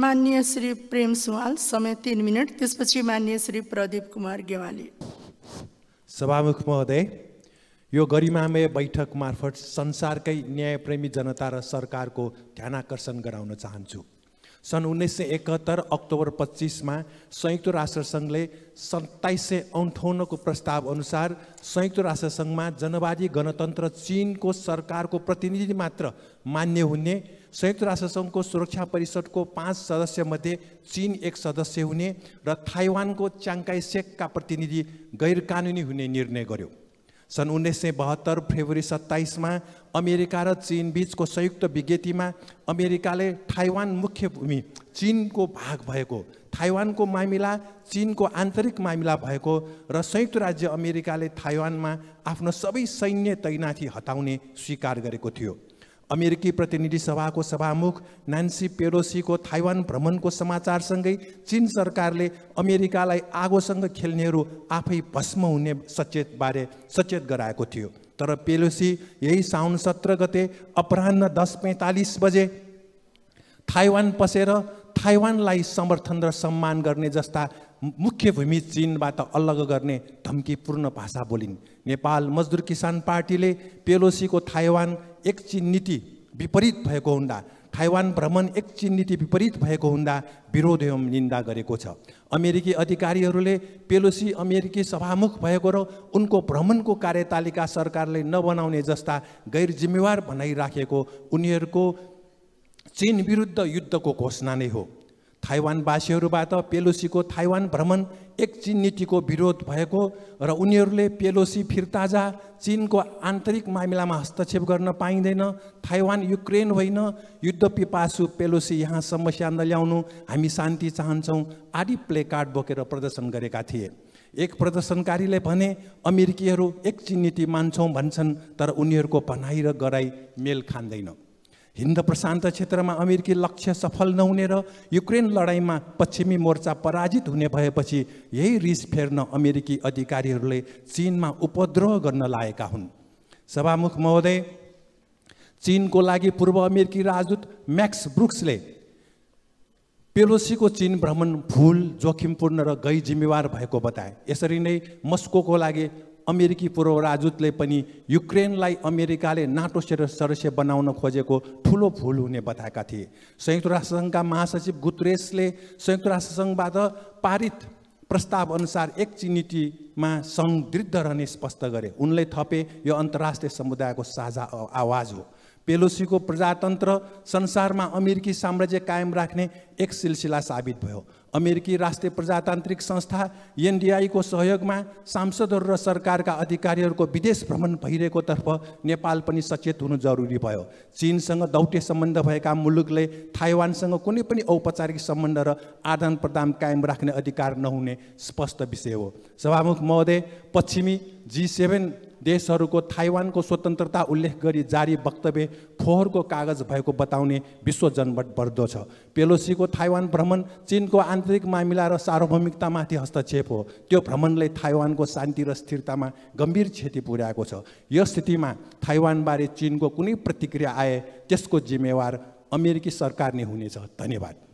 मान्य श्री प्रेम सुवाल समय तिन मिनट त्यसपछि मान्य श्री प्रदीप कुमार गेवाली सभामुख महोदय यो गरिमामय बैठक मार्फत संसारकै न्यायप्रेमी जनता र सरकारको ध्यानाकर्षण गराउन चाहन्छु सन् उन्नाइस सय एकहत्तर अक्टोबर पच्चिसमा संयुक्त राष्ट्रसङ्घले सत्ताइस सय अन्ठाउन्नको प्रस्तावअनुसार संयुक्त राष्ट्रसङ्घमा जनवादी गणतन्त्र चिनको सरकारको प्रतिनिधि मात्र मान्य हुने संयुक्त राष्ट्रसङ्घको सुरक्षा परिषदको पाँच सदस्यमध्ये चिन एक सदस्य हुने र थाइवानको सेकका प्रतिनिधि गैरकानुनी हुने निर्णय गर्यो सन् उन्नाइस सय बहत्तर फेब्रुअरी सत्ताइसमा अमेरिका र बिचको संयुक्त विज्ञप्तिमा अमेरिकाले थाइवान मुख्य भूमि चिनको भाग भएको थाइवानको मामिला चिनको आन्तरिक मामिला भएको र संयुक्त राज्य अमेरिकाले थाइवानमा आफ्नो सबै सैन्य तैनाथी हटाउने स्वीकार गरेको थियो अमेरिकी प्रतिनिधि सभाको सभामुख नान्सी पेरोसीको ताइवान भ्रमणको समाचारसँगै चिन सरकारले अमेरिकालाई आगोसँग खेल्नेहरू आफै भस्म हुने सचेतबारे सचेत गराएको थियो तर पेलोसी यही साउन सत्र गते अपरान्न दस पैँतालिस बजे थाइवान पसेर थाइवानलाई समर्थन र सम्मान गर्ने जस्ता मुख्य भूमि चिनबाट अलग गर्ने धम्कीपूर्ण भाषा बोलिन् नेपाल मजदुर किसान पार्टीले पेलोसीको थाइवान एकचिन नीति विपरीत भएको हुँदा ताइवान भ्रमण एकचिन नीति विपरीत भएको हुँदा विरोध एवं निन्दा गरेको छ अमेरिकी अधिकारीहरूले पेलोसी अमेरिकी सभामुख भएको र उनको भ्रमणको कार्यतालिका सरकारले नबनाउने जस्ता गैर जिम्मेवार भनाइराखेको उनीहरूको चिन विरुद्ध युद्धको घोषणा नै हो थाइवानवासीहरूबाट पेलोसीको थाइवान भ्रमण एक चिन नीतिको विरोध भएको र उनीहरूले पेलोसी फिर्ताजा चिनको आन्तरिक मामिलामा हस्तक्षेप गर्न पाइँदैन थाइवान युक्रेन होइन युद्ध पिपासु पेलोसी यहाँ समस्या नल्याउनु हामी शान्ति चाहन्छौँ आदि प्ले कार्ड बोकेर प्रदर्शन गरेका थिए एक प्रदर्शनकारीले भने अमेरिकीहरू एक चिन नीति मान्छौँ भन्छन् तर उनीहरूको भनाइ र गराई मेल खाँदैन हिन्द प्रशान्त क्षेत्रमा अमेरिकी लक्ष्य सफल नहुने र युक्रेन लडाइँमा पश्चिमी मोर्चा पराजित हुने भएपछि यही रिस फेर्न अमेरिकी अधिकारीहरूले चिनमा उपद्रोह गर्न लागेका हुन् सभामुख महोदय चिनको लागि पूर्व अमेरिकी राजदूत म्याक्स ब्रुक्सले पेलोसीको चिन भ्रमण भूल जोखिमपूर्ण र गैर जिम्मेवार भएको बताए यसरी नै मस्को लागि अमेरिकी पूर्व राजदूतले पनि युक्रेनलाई अमेरिकाले नाटो सदस्य बनाउन खोजेको ठुलो भुल हुने बताएका थिए संयुक्त राष्ट्रसङ्घका महासचिव गुतरेसले संयुक्त राष्ट्रसङ्घबाट पारित प्रस्ताव प्रस्तावअनुसार चिनिटीमा नीतिमा दृद्ध रहने स्पष्ट गरे उनले थपे यो अन्तर्राष्ट्रिय समुदायको साझा आवाज हो पेलोसीको प्रजातन्त्र संसारमा अमेरिकी साम्राज्य कायम राख्ने एक सिलसिला साबित भयो अमेरिकी राष्ट्रिय प्रजातान्त्रिक संस्था एनडिआईको सहयोगमा सांसदहरू र सरकारका अधिकारीहरूको विदेश भ्रमण भइरहेकोतर्फ नेपाल पनि सचेत हुनु जरुरी भयो चिनसँग दौटे सम्बन्ध भएका मुलुकले थाइवानसँग कुनै पनि औपचारिक सम्बन्ध र आदान प्रदान कायम राख्ने अधिकार नहुने स्पष्ट विषय हो सभामुख महोदय पश्चिमी जी सेभेन देशहरूको ताइवानको स्वतन्त्रता उल्लेख गरी जारी वक्तव्य फोहोरको कागज भएको बताउने विश्व जनमत बढ्दो छ पेलोसीको थाइवान भ्रमण चिनको आन्तरिक मामिला र सार्वभौमिकतामाथि हस्तक्षेप हो त्यो भ्रमणले थाइवानको शान्ति र स्थिरतामा गम्भीर क्षति पुर्याएको छ यस स्थितिमा थाइवानबारे चिनको कुनै प्रतिक्रिया आए त्यसको जिम्मेवार अमेरिकी सरकार नै हुनेछ धन्यवाद